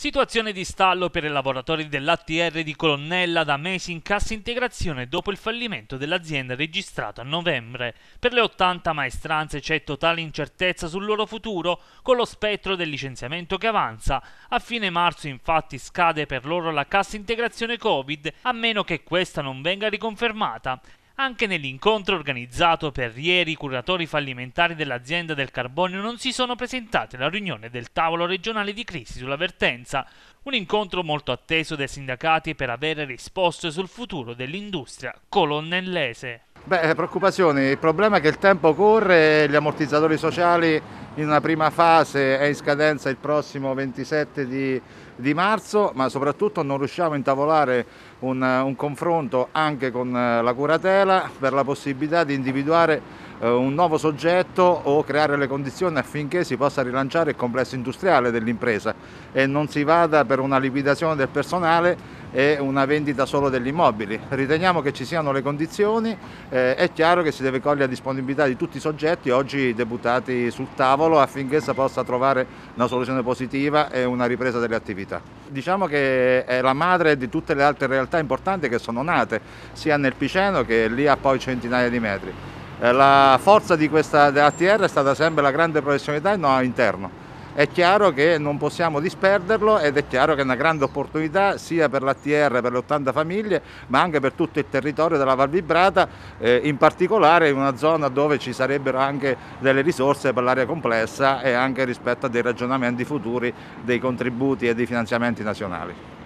Situazione di stallo per i lavoratori dell'ATR di Colonnella da mesi in cassa integrazione dopo il fallimento dell'azienda registrato a novembre. Per le 80 maestranze c'è totale incertezza sul loro futuro con lo spettro del licenziamento che avanza. A fine marzo infatti scade per loro la cassa integrazione Covid a meno che questa non venga riconfermata anche nell'incontro organizzato per ieri i curatori fallimentari dell'azienda del carbonio non si sono presentati alla riunione del tavolo regionale di crisi sulla vertenza, un incontro molto atteso dai sindacati per avere risposte sul futuro dell'industria colonnellese. Beh, eh, preoccupazioni. Il problema è che il tempo corre e gli ammortizzatori sociali in una prima fase è in scadenza il prossimo 27 di, di marzo, ma soprattutto non riusciamo a intavolare un, eh, un, confronto anche con eh, la curatela per la possibilità di individuare eh, un nuovo soggetto o creare le condizioni affinché si possa rilanciare il complesso industriale dell'impresa e non si vada per una liquidazione del personale e una vendita solo degli immobili. Riteniamo che ci siano le condizioni, eh, è chiaro che si deve cogliere la disponibilità di tutti i soggetti oggi deputati sul tavolo affinché si possa trovare una soluzione positiva e una ripresa delle attività. Diciamo che è la madre di tutte le altre realtà importanti che sono nate, sia nel Piceno che lì a poi centinaia di metri. Eh, la forza di questa ATR è stata sempre la grande professionalità e no interno è chiaro che non possiamo disperderlo ed è chiaro che è una grande opportunità sia per l'ATR, per le 80 famiglie, ma anche per tutto il territorio della Val Vibrata, eh, in particolare in una zona dove ci sarebbero anche delle risorse per l'area complessa e anche rispetto a dei ragionamenti futuri dei contributi e dei finanziamenti nazionali.